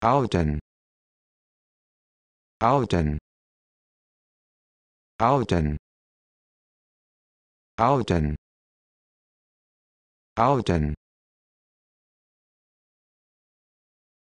Alton. Alton. Alton. Alton. Alton.